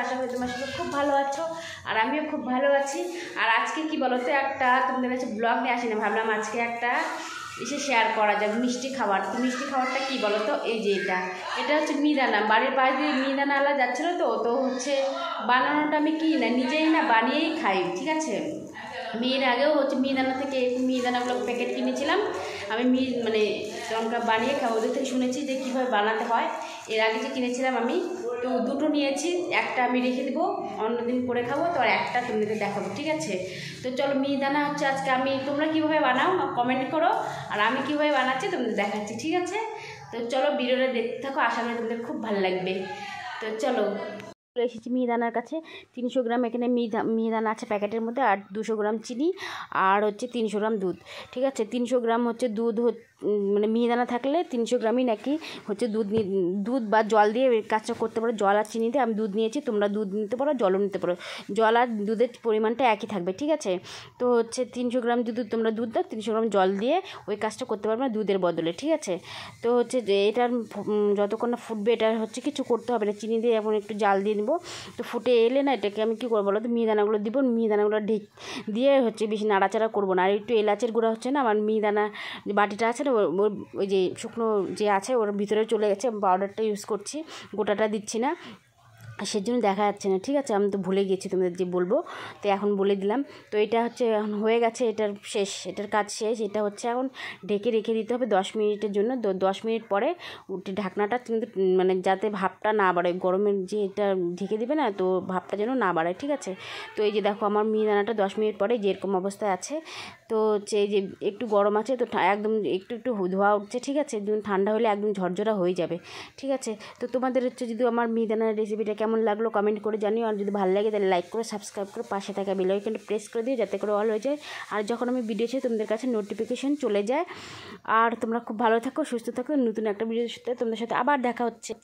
আছো আশা করি তোমার সবাই খুব ভালো আছো আর আমিও খুব ভালো আছি আর আজকে কি বলো তো একটা তোমাদের কাছে ব্লগ নিয়ে আসি না ভাবলাম আজকে একটা এসে শেয়ার করা যাক মিষ্টি খাবার তো মিষ্টি খাবারটা কি বলো তো এই যে এটা এটা হচ্ছে মিদানা বাড়ির পাশ দিয়ে মিদানা আলা যাচ্ছিলো তো তো হচ্ছে বানানোটা আমি কি না নিজেই না বানিয়েই খাই ঠিক আছে মেয়ের আগেও হচ্ছে মিহিদানা থেকে মিহিদানাগুলো প্যাকেট কিনেছিলাম আমি মিল মানে লঙ্কা বানিয়ে খাবো ওদের থেকে শুনেছি যে কীভাবে বানাতে হয় এর আগে যে কিনেছিলাম আমি তো দুটো নিয়েছি একটা আমি রেখে দেবো অন্যদিন করে খাবো তো আর একটা তোমাদেরকে দেখাবো ঠিক আছে তো চলো মিহিদানা হচ্ছে আজকে আমি তোমরা কীভাবে বানাও কমেন্ট করো আর আমি কীভাবে বানাচ্ছি তোমাদের দেখাচ্ছি ঠিক আছে তো চলো ভিডিওটা দেখতে থাকো আশা করি তোমাদের খুব ভালো লাগবে তো চলো চলে এসেছি মিহিদানার কাছে তিনশো গ্রাম এখানে মিহিদা মিহিদানা আছে প্যাকেটের মধ্যে আর দুশো গ্রাম চিনি আর হচ্ছে তিনশো গ্রাম দুধ ঠিক আছে তিনশো গ্রাম হচ্ছে দুধ হচ্ছে মানে মিহিদানা থাকলে তিনশো গ্রামই নাকি হচ্ছে দুধ দুধ বা জল দিয়ে কাজটা করতে পারো জল আর চিনি দিয়ে আমি দুধ নিয়েছি তোমরা দুধ নিতে পারো জলও নিতে পারো জল আর দুধের পরিমাণটা একই থাকবে ঠিক আছে তো হচ্ছে তিনশো গ্রাম যদি তোমরা দুধ দাও তিনশো গ্রাম জল দিয়ে ওই কাজটা করতে পারবে না দুধের বদলে ঠিক আছে তো হচ্ছে এটার যতক্ষণ না ফুটবে এটা হচ্ছে কিছু করতে হবে না চিনি দিয়ে এখন একটু জাল দিয়ে নেবো তো ফুটে এলে না এটাকে আমি কী করবো বলো তো মিহিদানাগুলো দিব মিহিদানাগুলো ঢেক দিয়ে হচ্ছে বেশি নাড়াচাড়া করবো না আর একটু এলাচের গুঁড়া হচ্ছে না আমার মিহিদানা বাটিটা আছে না ওর ওই যে শুকনো যে আছে ওর ভিতরে চলে গেছে পাউডারটা ইউজ করছি গোটাটা দিচ্ছি না সেজন্য দেখা যাচ্ছে না ঠিক আছে আমি তো ভুলে গেছি তোমাদের যে বলবো তো এখন বলে দিলাম তো এটা হচ্ছে এখন হয়ে গেছে এটার শেষ এটার কাজ শেষ এটা হচ্ছে এখন ঢেকে রেখে দিতে হবে দশ মিনিটের জন্য দশ মিনিট পরে ঢাকনাটা কিন্তু মানে যাতে ভাবটা না বাড়ায় গরমের যে এটা ঢেকে দিবে না তো ভাবটা যেন না বাড়ায় ঠিক আছে তো এই যে দেখো আমার মিহিদানাটা দশ মিনিট পরে যেরকম অবস্থায় আছে তো হচ্ছে যে একটু গরম আছে তো একদম একটু একটু ধোয়া উঠছে ঠিক আছে একদম ঠান্ডা হলে একদম ঝরঝরা হয়ে যাবে ঠিক আছে তো তোমাদের হচ্ছে যদি আমার মিহিদানার রেসিপিটা কেমন লাগলো কমেন্ট করে জানিও আর যদি ভালো লাগে তাহলে লাইক করে সাবস্ক্রাইব করে পাশে থাকা বেল আইকনটা প্রেস করে দিও যাতে করে অল হয়ে যায় আর যখন আমি ভিডিও চাই তোমাদের কাছে নোটিফিকেশন চলে যায় আর তোমরা খুব ভালো থাকো সুস্থ থাকো নতুন একটা ভিডিও তোমাদের সাথে আবার দেখা হচ্ছে